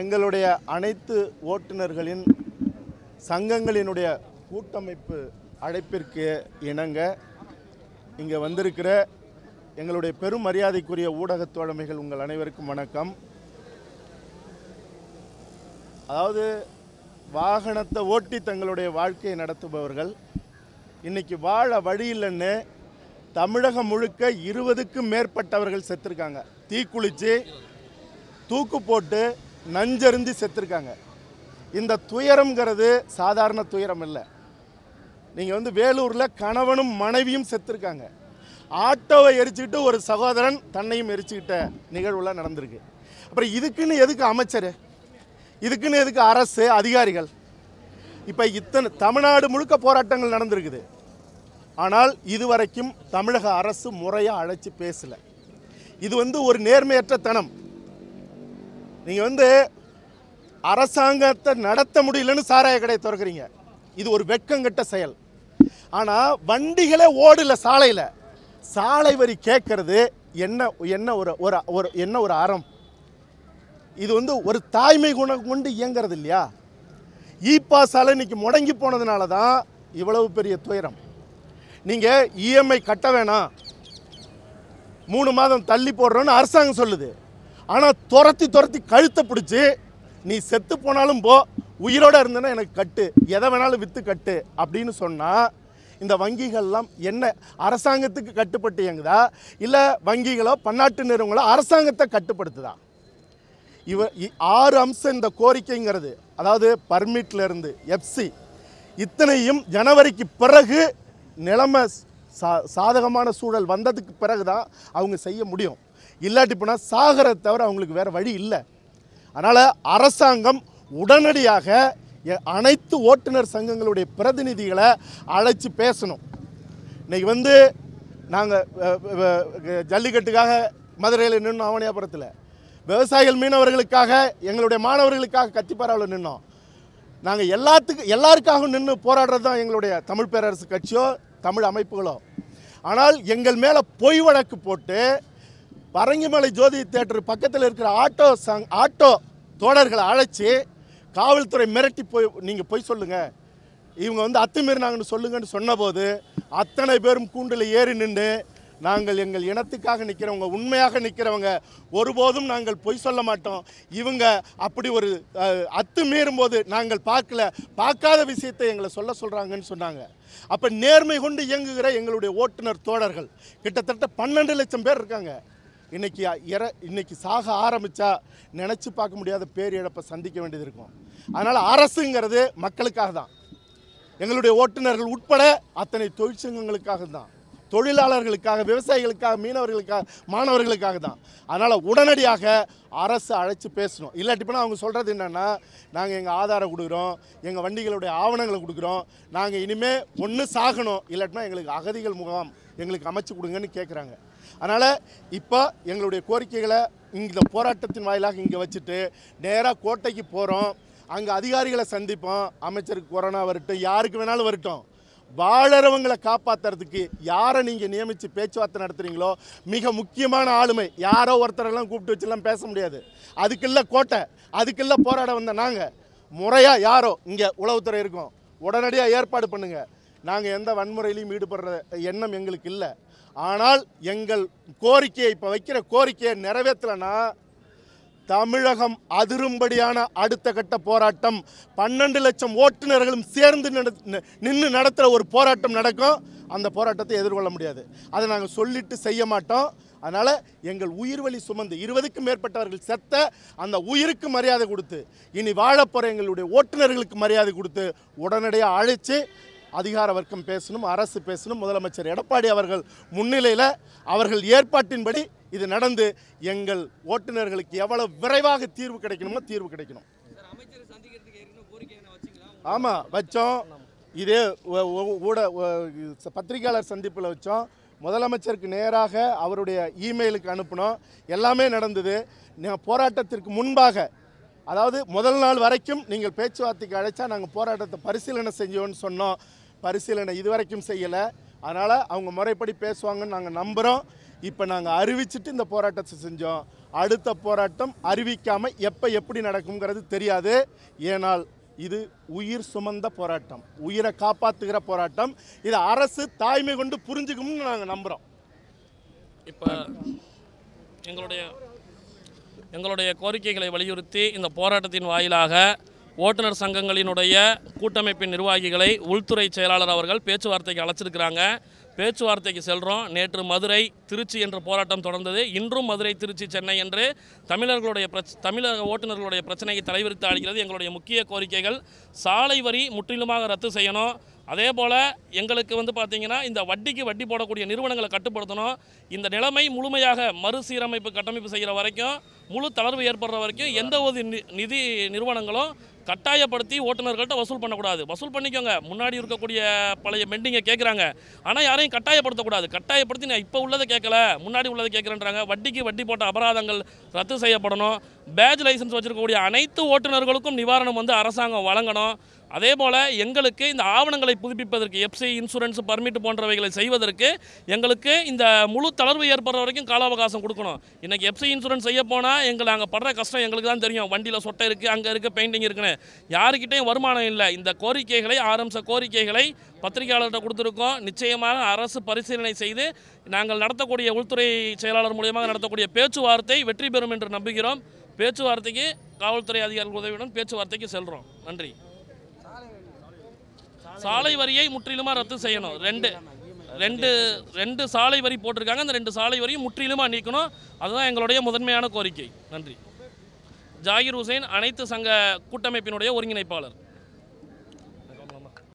எங்களுடைய அனைத்து ஓட்டுநர்களின் சங்கங்களினுடைய கூட்டமைப்பு அழைப்பிற்கு இணங்க இங்கே வந்திருக்கிற எங்களுடைய பெரும் மரியாதைக்குரிய ஊடகத் தோழமைகள் உங்கள் அனைவருக்கும் வணக்கம் அதாவது வாகனத்தை ஓட்டி தங்களுடைய வாழ்க்கையை நடத்துபவர்கள் இன்றைக்கி வாழ வழி இல்லைன்னு தமிழகம் முழுக்க இருபதுக்கும் மேற்பட்டவர்கள் செத்துருக்காங்க தீக்குளித்து தூக்கு போட்டு நஞ்சருந்தி செத்துருக்காங்க இந்த துயரம்ங்கிறது சாதாரண துயரம் இல்லை நீங்கள் வந்து வேலூரில் கணவனும் மனைவியும் செத்துருக்காங்க ஆட்டோவை எரிச்சுக்கிட்டு ஒரு சகோதரன் தன்னையும் எரிச்சுக்கிட்ட நிகழ்வுலாம் நடந்திருக்கு அப்புறம் இதுக்குன்னு எதுக்கு அமைச்சர் இதுக்குன்னு எதுக்கு அரசு அதிகாரிகள் இப்போ இத்தனை தமிழ்நாடு முழுக்க போராட்டங்கள் நடந்திருக்குது ஆனால் இதுவரைக்கும் தமிழக அரசு முறையாக அழைச்சி பேசலை இது வந்து ஒரு நேர்மையற்ற தனம் நீங்கள் வந்து அரசாங்கத்தை நடத்த முடியலன்னு சாராய கடையை திறக்கிறீங்க இது ஒரு வெட்கங்கட்ட செயல் ஆனால் வண்டிகளே ஓடல சாலையில் சாலை வரி கேட்கறது என்ன என்ன ஒரு ஒரு ஒரு என்ன ஒரு அறம் இது வந்து ஒரு தாய்மை குணம் கொண்டு இயங்கிறது இல்லையா இ பாஸ் இன்னைக்கு முடங்கி போனதுனால தான் இவ்வளவு பெரிய துயரம் நீங்கள் இஎம்ஐ கட்ட வேணாம் மூணு மாதம் தள்ளி போடுறோன்னு அரசாங்கம் சொல்லுது ஆனால் துரத்தி துரத்தி கழுத்தை பிடிச்சி நீ செத்து போனாலும் போ உயிரோடு இருந்தேன்னா எனக்கு கட்டு எதை வேணாலும் விற்று கட்டு அப்படின்னு சொன்னால் இந்த வங்கிகள்லாம் என்ன அரசாங்கத்துக்கு கட்டுப்பட்டு இயங்குதா இல்லை வங்கிகளோ பன்னாட்டு நிறுவனங்களோ அரசாங்கத்தை கட்டுப்படுத்துதா இவ ஆறு அம்சம் இந்த கோரிக்கைங்கிறது அதாவது பர்மிட்லேருந்து எஃப்சி இத்தனையும் ஜனவரிக்கு பிறகு நிலைமை சா சாதகமான சூழல் வந்ததுக்கு பிறகு தான் அவங்க செய்ய முடியும் இல்லாட்டி போனால் சாகரை தவிர அவங்களுக்கு வேறு வழி இல்லை அதனால் அரசாங்கம் உடனடியாக அனைத்து ஓட்டுநர் சங்கங்களுடைய பிரதிநிதிகளை அழைச்சி பேசணும் இன்றைக்கி வந்து நாங்கள் ஜல்லிக்கட்டுக்காக மதுரையில் நின்னோம் அவனியாபுரத்தில் விவசாயிகள் மீனவர்களுக்காக எங்களுடைய மாணவர்களுக்காக கத்திப்பாராவில் நின்னோம் நாங்கள் எல்லாத்துக்கு எல்லாருக்காகவும் நின்று போராடுறது தான் எங்களுடைய தமிழ் பேரரசு கட்சியோ தமிழ் அமைப்புகளோ ஆனால் எங்கள் மேலே பொய் வழக்கு போட்டு பரங்கிமலை ஜோதி தேட்டர் பக்கத்தில் இருக்கிற ஆட்டோ சங் ஆட்டோ தோழர்களை அழைச்சி காவல்துறை மிரட்டி போய் நீங்கள் போய் சொல்லுங்கள் இவங்க வந்து அத்துமீறினாங்கன்னு சொல்லுங்கன்னு சொன்னபோது அத்தனை பேரும் கூண்டில் ஏறி நின்று நாங்கள் எங்கள் இனத்துக்காக நிற்கிறவங்க உண்மையாக நிற்கிறவங்க ஒருபோதும் நாங்கள் பொய் சொல்ல மாட்டோம் இவங்க அப்படி ஒரு அத்து மீறும்போது நாங்கள் பார்க்கல பார்க்காத விஷயத்தை எங்களை சொல்ல சொல்கிறாங்கன்னு சொன்னாங்க அப்போ நேர்மை கொண்டு இயங்குகிற எங்களுடைய ஓட்டுநர் தோழர்கள் கிட்டத்தட்ட பன்னெண்டு லட்சம் பேர் இருக்காங்க இன்னைக்கு இற இன்னைக்கு சாக ஆரம்பித்தா நினச்சி பார்க்க முடியாத பேரிழப்பை சந்திக்க வேண்டியது இருக்கும் அதனால் அரசுங்கிறது மக்களுக்காக தான் எங்களுடைய ஓட்டுநர்கள் உட்பட அத்தனை தொழிற்சங்கங்களுக்காக தான் தொழிலாளர்களுக்காக விவசாயிகளுக்காக மீனவர்களுக்காக மாணவர்களுக்காக தான் அதனால் உடனடியாக அரசு அழைச்சி பேசணும் இல்லாட்டிப்போனா அவங்க சொல்கிறது என்னென்னா நாங்கள் எங்கள் ஆதாரம் கொடுக்குறோம் எங்கள் வண்டிகளுடைய ஆவணங்களை கொடுக்குறோம் நாங்கள் இனிமேல் ஒன்று சாகணும் இல்லாட்டினா எங்களுக்கு அகதிகள் முகாம் எங்களுக்கு அமைச்சு கொடுங்கன்னு கேட்குறாங்க அதனால் இப்போ எங்களுடைய கோரிக்கைகளை இந்த போராட்டத்தின் வாயிலாக இங்கே வச்சுட்டு நேராக கோட்டைக்கு போகிறோம் அங்கே அதிகாரிகளை சந்திப்போம் அமைச்சருக்கு கொரோனா வரட்டும் யாருக்கு வேணாலும் வரட்டும் வாழறவங்களை காப்பாற்றுறதுக்கு யாரை நீங்கள் நியமித்து பேச்சுவார்த்தை நடத்துகிறீங்களோ மிக முக்கியமான ஆளுமை யாரோ ஒருத்தரெல்லாம் கூப்பிட்டு வச்சுலாம் பேச முடியாது அதுக்குள்ள கோட்டை அதுக்குள்ள போராட வந்த நாங்கள் முறையாக யாரோ இங்கே உளவுத்துறை இருக்கோம் உடனடியாக ஏற்பாடு பண்ணுங்கள் நாங்கள் எந்த வன்முறையிலையும் ஈடுபடுற எண்ணம் எங்களுக்கு இல்லை ஆனால் எங்கள் கோரிக்கையை இப்போ வைக்கிற கோரிக்கையை நிறைவேற்றலைன்னா தமிழகம் அதிரும்படியான அடுத்த கட்ட போராட்டம் பன்னெண்டு லட்சம் ஓட்டுநர்களும் சேர்ந்து நின்று நடத்துகிற ஒரு போராட்டம் நடக்கும் அந்த போராட்டத்தை எதிர்கொள்ள முடியாது அதை நாங்கள் சொல்லிட்டு செய்ய மாட்டோம் அதனால் எங்கள் உயிர் வழி சுமந்து இருபதுக்கும் மேற்பட்டவர்கள் செத்த அந்த உயிருக்கு மரியாதை கொடுத்து இனி வாழப்போகிற எங்களுடைய ஓட்டுநர்களுக்கு மரியாதை கொடுத்து உடனடியாக அழைச்சி அதிகார வர்க்கம் பேசணும் அரசு பேசணும் முதலமைச்சர் எடப்பாடி அவர்கள் முன்னிலையில் அவர்கள் ஏற்பாட்டின்படி இது நடந்து எங்கள் ஓட்டுநர்களுக்கு எவ்வளவு விரைவாக தீர்வு கிடைக்கணுமோ தீர்வு கிடைக்கணும் ஆமாம் வச்சோம் இதே ஊட பத்திரிகையாளர் சந்திப்பில் வச்சோம் முதலமைச்சருக்கு நேராக அவருடைய இமெயிலுக்கு அனுப்பினோம் எல்லாமே நடந்தது போராட்டத்திற்கு முன்பாக அதாவது முதல் நாள் வரைக்கும் நீங்கள் பேச்சுவார்த்தைக்கு அழைச்சா நாங்கள் போராட்டத்தை பரிசீலனை செஞ்சோன்னு சொன்னோம் பரிசீலனை இதுவரைக்கும் செய்யலை அதனால் அவங்க முறைப்படி பேசுவாங்கன்னு நாங்கள் நம்புகிறோம் இப்போ நாங்கள் அறிவிச்சிட்டு இந்த போராட்டத்தை செஞ்சோம் அடுத்த போராட்டம் அறிவிக்காமல் எப்போ எப்படி நடக்குங்கிறது தெரியாது ஏனால் இது உயிர் சுமந்த போராட்டம் உயிரை காப்பாற்றுகிற போராட்டம் இதை அரசு தாய்மை கொண்டு புரிஞ்சுக்கணும்னு நாங்கள் நம்புகிறோம் இப்போ எங்களுடைய எங்களுடைய கோரிக்கைகளை வலியுறுத்தி இந்த போராட்டத்தின் வாயிலாக ஓட்டுநர் சங்கங்களினுடைய கூட்டமைப்பின் நிர்வாகிகளை உள்துறை செயலாளர் அவர்கள் பேச்சுவார்த்தைக்கு அழைச்சிருக்கிறாங்க பேச்சுவார்த்தைக்கு செல்கிறோம் நேற்று மதுரை திருச்சி என்ற போராட்டம் தொடர்ந்தது இன்றும் மதுரை திருச்சி சென்னை என்று தமிழர்களுடைய பிரச் தமிழக ஓட்டுநர்களுடைய பிரச்சனையை தலைவிரித்து அழிக்கிறது எங்களுடைய முக்கிய கோரிக்கைகள் சாலை வரி முற்றிலுமாக ரத்து செய்யணும் அதே போல் எங்களுக்கு வந்து பார்த்திங்கன்னா இந்த வட்டிக்கு வட்டி போடக்கூடிய நிறுவனங்களை கட்டுப்படுத்தணும் இந்த நிலைமை முழுமையாக மறுசீரமைப்பு கட்டமைப்பு செய்கிற வரைக்கும் முழு தளர்வு ஏற்படுற வரைக்கும் எந்த ஒரு நிதி நிறுவனங்களும் கட்டாயப்படுத்தி ஓட்டுநர்கள்ட்ட வசூல் பண்ணக்கூடாது வசூல் பண்ணிக்கோங்க முன்னாடி இருக்கக்கூடிய பழைய மெண்டிங்கை கேட்குறாங்க ஆனால் யாரையும் கட்டாயப்படுத்தக்கூடாது கட்டாயப்படுத்தி நான் இப்போ உள்ளதை கேட்கல முன்னாடி உள்ளதை கேட்குறேன்றாங்க வட்டிக்கு வட்டி போட்ட அபராதங்கள் ரத்து செய்யப்படணும் பேஜ் லைசன்ஸ் வச்சுருக்கக்கூடிய அனைத்து ஓட்டுநர்களுக்கும் நிவாரணம் வந்து அரசாங்கம் வழங்கணும் அதே போல் எங்களுக்கு இந்த ஆவணங்களை புதுப்பிப்பதற்கு எஃப்சி இன்சூரன்ஸ் பர்மிட் போன்றவைகளை செய்வதற்கு எங்களுக்கு இந்த முழு தளர்வு ஏற்படுற வரைக்கும் கால அவகாசம் கொடுக்கணும் இன்றைக்கி எஃப்சி இன்சூரன்ஸ் செய்ய போனால் எங்களை அங்கே படுற கஷ்டம் எங்களுக்கு தான் தெரியும் வண்டியில் சொட்டை இருக்குது அங்கே இருக்குது பெயிண்டிங் இருக்குன்னு யாருக்கிட்டையும் வருமானம் இல்லை இந்த கோரிக்கைகளை ஆரம்ப கோரிக்கைகளை பத்திரிகையாளர்கிட்ட கொடுத்துருக்கோம் நிச்சயமாக அரசு பரிசீலனை செய்து நாங்கள் நடத்தக்கூடிய உள்துறை செயலாளர் மூலியமாக நடத்தக்கூடிய பேச்சுவார்த்தை வெற்றி பெறும் என்று நம்புகிறோம் பேச்சுவார்த்தைக்கு காவல்துறை அதிகாரிகள் உதவியுடன் பேச்சுவார்த்தைக்கு செல்கிறோம் நன்றி சாலை வரியை முற்றிலுமா ரத்து செய்யணும் ரெண்டு ரெண்டு ரெண்டு சாலை வரி போட்டிருக்காங்க அந்த ரெண்டு சாலை வரியும் முற்றிலுமாக நீக்கணும் அதுதான் எங்களுடைய முதன்மையான கோரிக்கை நன்றி ஜாகிர் ஹுசைன் அனைத்து சங்க கூட்டமைப்பினுடைய ஒருங்கிணைப்பாளர்